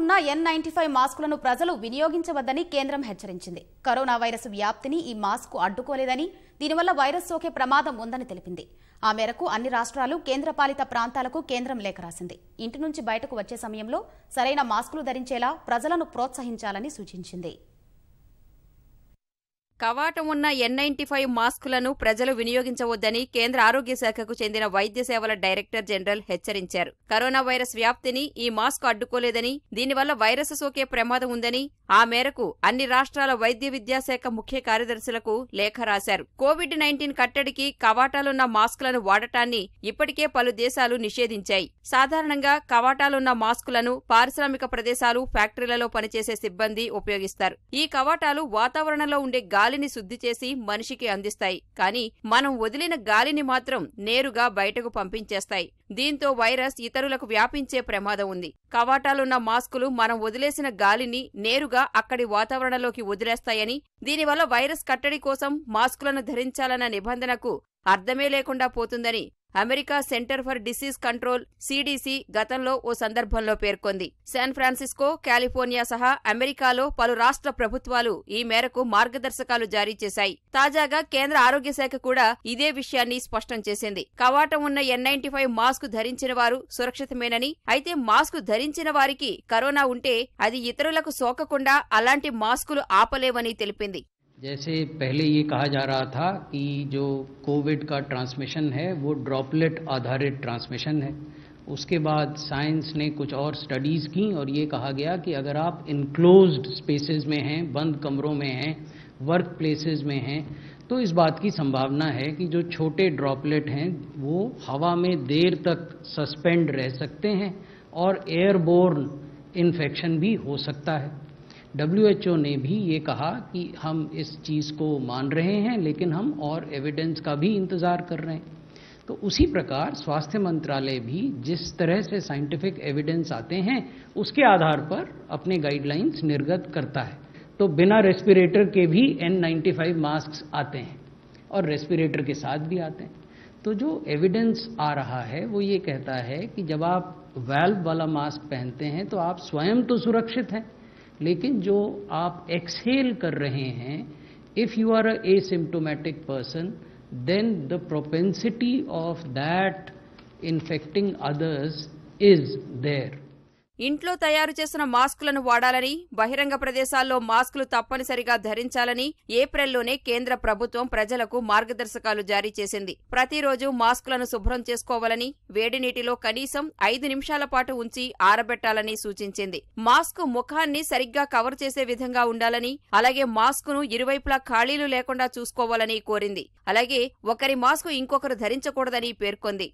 ఉన్న N ninety five మాస్కులను ప్రజలు వినియోగించవద్దని కేంద్రం హెచ్చరించింది కరోనా వైరస్ వ్యాప్తిని ఈ మాస్కు అడ్డుకోలేదని దీనివల్ల వైరస్ సోకే ప్రమాదం ఉందని తెలిపింది ఆ మేరకు అన్ని రాష్ట్రాలు కేంద్రపాలిత ప్రాంతాలకు కేంద్రం లేఖ రాసింది ఇంటి నుంచి బయటకు వచ్చే సమయంలో సరైన మాస్కులు ధరించేలా ప్రజలను ప్రోత్సహించాలని సూచించింది కవాటం ఉన్న ఎన్ నైన్టీ ఫైవ్ మాస్కులను ప్రజలు వినియోగించవద్దని కేంద్ర ఆరోగ్య శాఖకు చెందిన వైద్య సేవల డైరెక్టర్ జనరల్ హెచ్చరించారు కరోనా వైరస్ వ్యాప్తిని ఈ మాస్క్ అడ్డుకోలేదని దీనివల్ల వైరస్ సోకే ప్రమాదం ఉందని ఆ మేరకు అన్ని రాష్ట్రాల వైద్య విద్యాశాఖ ముఖ్య కార్యదర్శులకు లేఖ రాశారు కోవిడ్ నైన్టీన్ కట్టడికి కవాటాలున్న మాస్కులను వాడటాన్ని ఇప్పటికే పలు దేశాలు నిషేధించాయి సాధారణంగా కవాటాలున్న మాస్కులను పారిశ్రామిక ప్రదేశాలు ఫ్యాక్టరీలలో పనిచేసే సిబ్బంది ఉపయోగిస్తారు ఈ కవాటాలు వాతావరణంలో ఉండే గాలి గాలిని శుద్ధి చేసి మనిషికి అందిస్తాయి కానీ మనం వదిలిన గాలిని మాత్రం నేరుగా బయటకు పంపించేస్తాయి దీంతో వైరస్ ఇతరులకు వ్యాపించే ప్రమాదం ఉంది కవాటాలున్న మాస్కులు మనం వదిలేసిన గాలిని నేరుగా అక్కడి వాతావరణంలోకి వదిలేస్తాయని దీనివల్ల వైరస్ కట్టడి కోసం మాస్కులను ధరించాలన్న నిబంధనకు అర్థమే లేకుండా పోతుందని America centre for disease control CDC గతంలో ఓ సందర్భంలో పేర్కొంది శాన్ ఫ్రాన్సిస్కో కాలిఫోర్నియా సహా అమెరికాలో పలు రాష్ట్ర ప్రభుత్వాలు ఈ మేరకు మార్గదర్శకాలు జారీ చేశాయి తాజాగా కేంద్ర ఆరోగ్య శాఖ కూడా ఇదే విషయాన్ని స్పష్టం చేసింది కవాటం ఉన్న ఎన్ నైన్టీ ఫైవ్ మాస్క్ ధరించిన వారు సురక్షితమేనని అయితే మాస్క్ ధరించిన వారికి కరోనా ఉంటే అది ఇతరులకు సోకకుండా అలాంటి మాస్కులు ఆపలేవని తెలిపింది जैसे पहले ये कहा जा रहा था कि जो कोविड का ट्रांसमिशन है वो ड्रॉपलेट आधारित ट्रांसमिशन है उसके बाद साइंस ने कुछ और स्टडीज़ की और ये कहा गया कि अगर आप इनक्लोज्ड स्पेसेस में हैं बंद कमरों में हैं वर्क प्लेसेस में हैं तो इस बात की संभावना है कि जो छोटे ड्रॉपलेट हैं वो हवा में देर तक सस्पेंड रह सकते हैं और एयरबोर्न इन्फेक्शन भी हो सकता है डब्ल्यू ने भी ये कहा कि हम इस चीज़ को मान रहे हैं लेकिन हम और एविडेंस का भी इंतज़ार कर रहे हैं तो उसी प्रकार स्वास्थ्य मंत्रालय भी जिस तरह से साइंटिफिक एविडेंस आते हैं उसके आधार पर अपने गाइडलाइंस निर्गत करता है तो बिना रेस्पिरेटर के भी N95 मास्क आते हैं और रेस्पिरेटर के साथ भी आते हैं तो जो एविडेंस आ रहा है वो ये कहता है कि जब आप वेल्व वाला मास्क पहनते हैं तो आप स्वयं तो सुरक्षित हैं लेकिन जो आप एक्सहेल कर रहे हैं if you are asymptomatic person then the propensity of that infecting others is there ఇంట్లో తయారు చేసిన మాస్కులను వాడాలని బహిరంగ ప్రదేశాల్లో మాస్కులు తప్పనిసరిగా ధరించాలని ఏప్రిల్లోనే కేంద్ర ప్రభుత్వం ప్రజలకు మార్గదర్శకాలు జారీ చేసింది ప్రతిరోజు మాస్కులను శుభ్రం చేసుకోవాలని వేడి నీటిలో కనీసం ఐదు నిమిషాల పాటు ఉంచి ఆరబెట్టాలని సూచించింది మాస్క్ ముఖాన్ని సరిగ్గా కవర్ చేసే విధంగా ఉండాలని అలాగే మాస్కును ఇరువైపులా ఖాళీలు లేకుండా చూసుకోవాలని కోరింది అలాగే ఒకరి మాస్కు ఇంకొకరు ధరించకూడదని పేర్కొంది